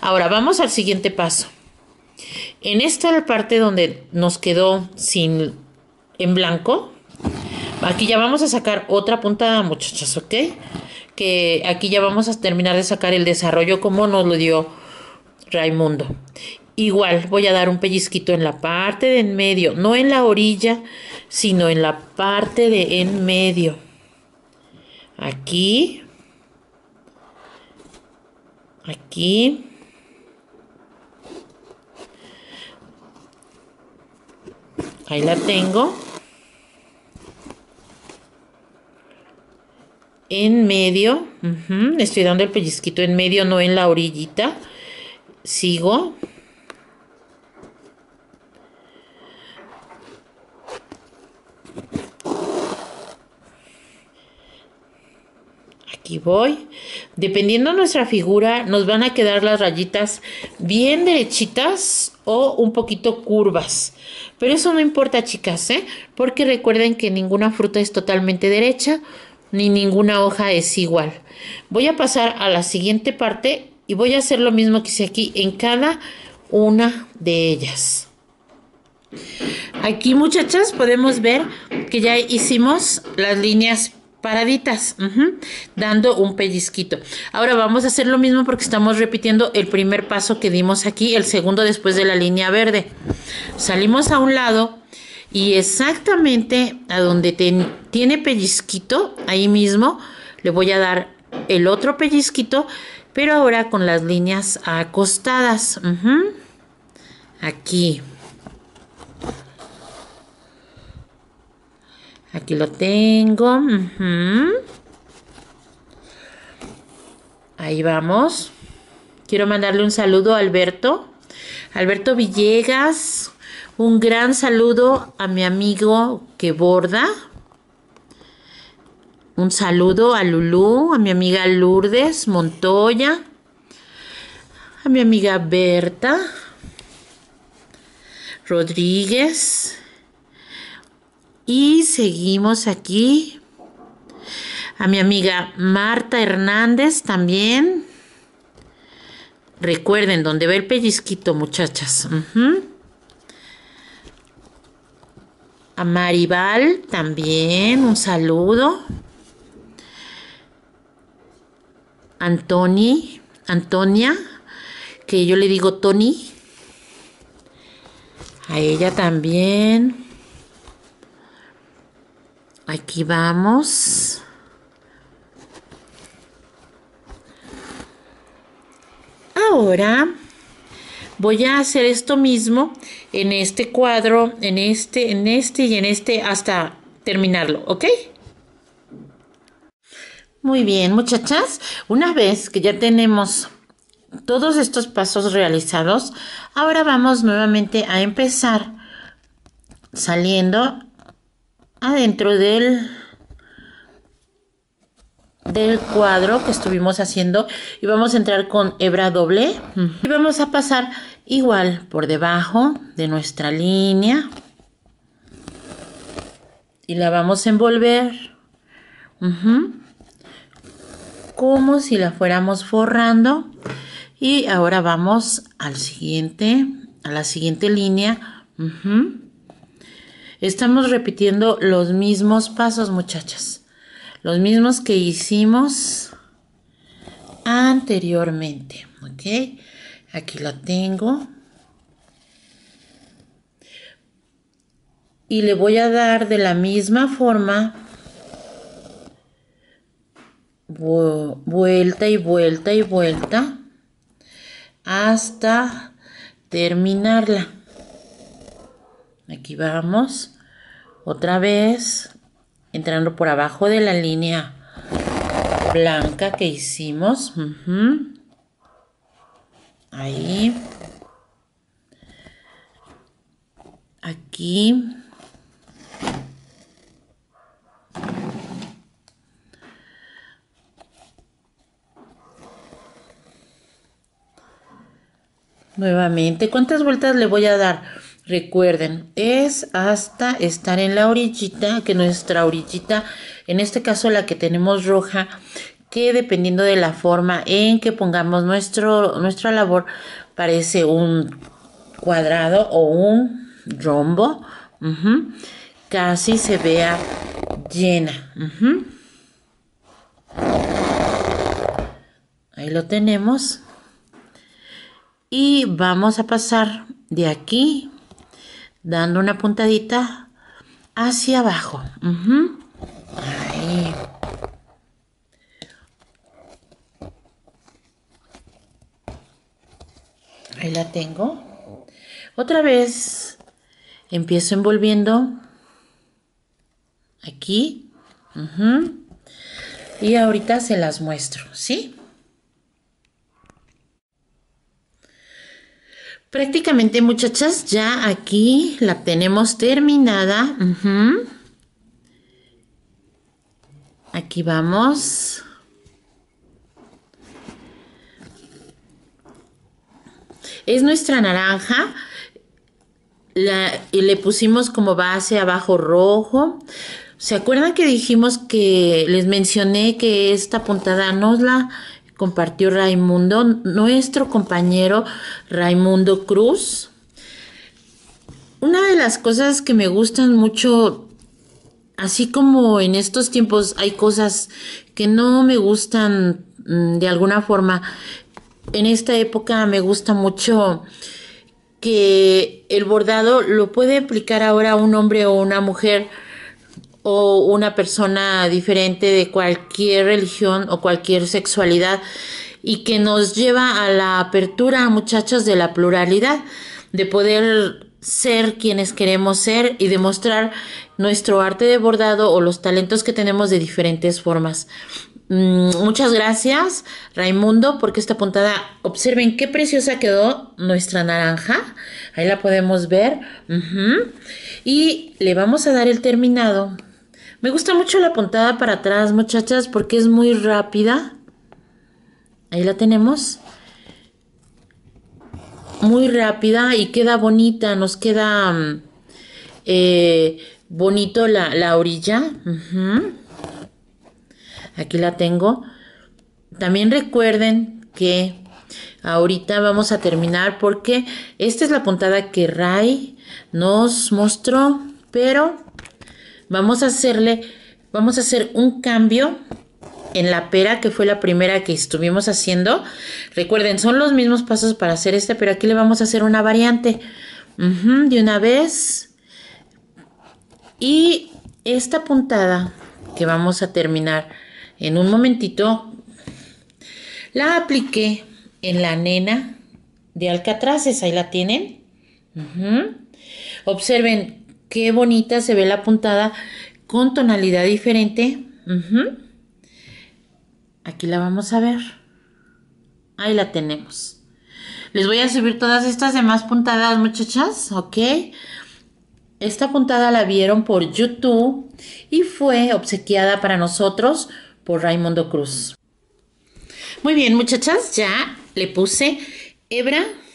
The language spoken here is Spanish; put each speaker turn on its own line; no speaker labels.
Ahora vamos al siguiente paso. En esta parte donde nos quedó sin en blanco, aquí ya vamos a sacar otra puntada, muchachos, ¿ok? Que aquí ya vamos a terminar de sacar el desarrollo como nos lo dio Raimundo. Igual voy a dar un pellizquito en la parte de en medio, no en la orilla, sino en la parte de en medio. Aquí. Aquí Ahí la tengo. En medio. Estoy dando el pellizquito en medio, no en la orillita. Sigo. y voy. Dependiendo de nuestra figura, nos van a quedar las rayitas bien derechitas o un poquito curvas. Pero eso no importa, chicas, ¿eh? Porque recuerden que ninguna fruta es totalmente derecha, ni ninguna hoja es igual. Voy a pasar a la siguiente parte y voy a hacer lo mismo que hice aquí en cada una de ellas. Aquí muchachas podemos ver que ya hicimos las líneas paraditas, dando un pellizquito. Ahora vamos a hacer lo mismo porque estamos repitiendo el primer paso que dimos aquí, el segundo después de la línea verde. Salimos a un lado y exactamente a donde tiene pellizquito, ahí mismo le voy a dar el otro pellizquito, pero ahora con las líneas acostadas. aquí. Aquí lo tengo. Ahí vamos. Quiero mandarle un saludo a Alberto. Alberto Villegas. Un gran saludo a mi amigo que borda. Un saludo a Lulú, a mi amiga Lourdes Montoya, a mi amiga Berta Rodríguez, y seguimos aquí. A mi amiga Marta Hernández también. Recuerden, donde ve el pellizquito, muchachas. A Maribal también, un saludo. Antoni, Antonia, que yo le digo Tony. A ella también. Aquí vamos. Ahora voy a hacer esto mismo en este cuadro, en este, en este y en este hasta terminarlo, ¿ok? Muy bien, muchachas. Una vez que ya tenemos todos estos pasos realizados, ahora vamos nuevamente a empezar saliendo adentro ah, del del cuadro que estuvimos haciendo y vamos a entrar con hebra doble y vamos a pasar igual por debajo de nuestra línea y la vamos a envolver como si la fuéramos forrando y ahora vamos al siguiente a la siguiente línea Estamos repitiendo los mismos pasos, muchachas. Los mismos que hicimos anteriormente. ¿Ok? Aquí la tengo. Y le voy a dar de la misma forma vuelta y vuelta y vuelta hasta terminarla. Aquí vamos. Otra vez. Entrando por abajo de la línea blanca que hicimos. Ahí. Aquí. Nuevamente, ¿cuántas vueltas le voy a dar? Recuerden, es hasta estar en la orillita, que nuestra orillita, en este caso la que tenemos roja, que dependiendo de la forma en que pongamos nuestro, nuestra labor, parece un cuadrado o un rombo, casi se vea llena. Ahí lo tenemos. Y vamos a pasar de aquí dando una puntadita hacia abajo. Ahí. la tengo. Otra vez empiezo envolviendo aquí. Y ahorita se las muestro, ¿sí? Prácticamente, muchachas, ya aquí la tenemos terminada. Aquí vamos. Es nuestra naranja. La, y le pusimos como base abajo rojo. ¿Se acuerdan que dijimos que les mencioné que esta puntada nos la compartió Raimundo, nuestro compañero Raimundo Cruz. Una de las cosas que me gustan mucho, así como en estos tiempos hay cosas que no me gustan mm, de alguna forma, en esta época me gusta mucho que el bordado lo puede aplicar ahora un hombre o una mujer o una persona diferente de cualquier religión o cualquier sexualidad y que nos lleva a la apertura, muchachos, de la pluralidad, de poder ser quienes queremos ser y demostrar nuestro arte de bordado o los talentos que tenemos de diferentes formas. Mm, muchas gracias, Raimundo, porque esta puntada, observen qué preciosa quedó nuestra naranja. Ahí la podemos ver. Y le vamos a dar el terminado. Me gusta mucho la puntada para atrás, muchachas, porque es muy rápida. Ahí la tenemos. Muy rápida y queda bonita, nos queda mm, eh, bonito la, orilla. Aquí la tengo. También recuerden que ahorita vamos a terminar porque esta es la puntada que Ray nos mostró, pero Vamos a hacerle, vamos a hacer un cambio en la pera, que fue la primera que estuvimos haciendo. Recuerden, son los mismos pasos para hacer este, pero aquí le vamos a hacer una variante. de una vez. Y esta puntada que vamos a terminar en un momentito, la apliqué en la nena de Alcatraces. Ahí la tienen. Observen qué bonita se ve la puntada con tonalidad diferente. Aquí la vamos a ver. Ahí la tenemos. Les voy a subir todas estas demás puntadas, muchachas, ¿ok? Esta puntada la vieron por YouTube y fue obsequiada para nosotros por Raimundo Cruz. Muy bien, muchachas, ya le puse hebra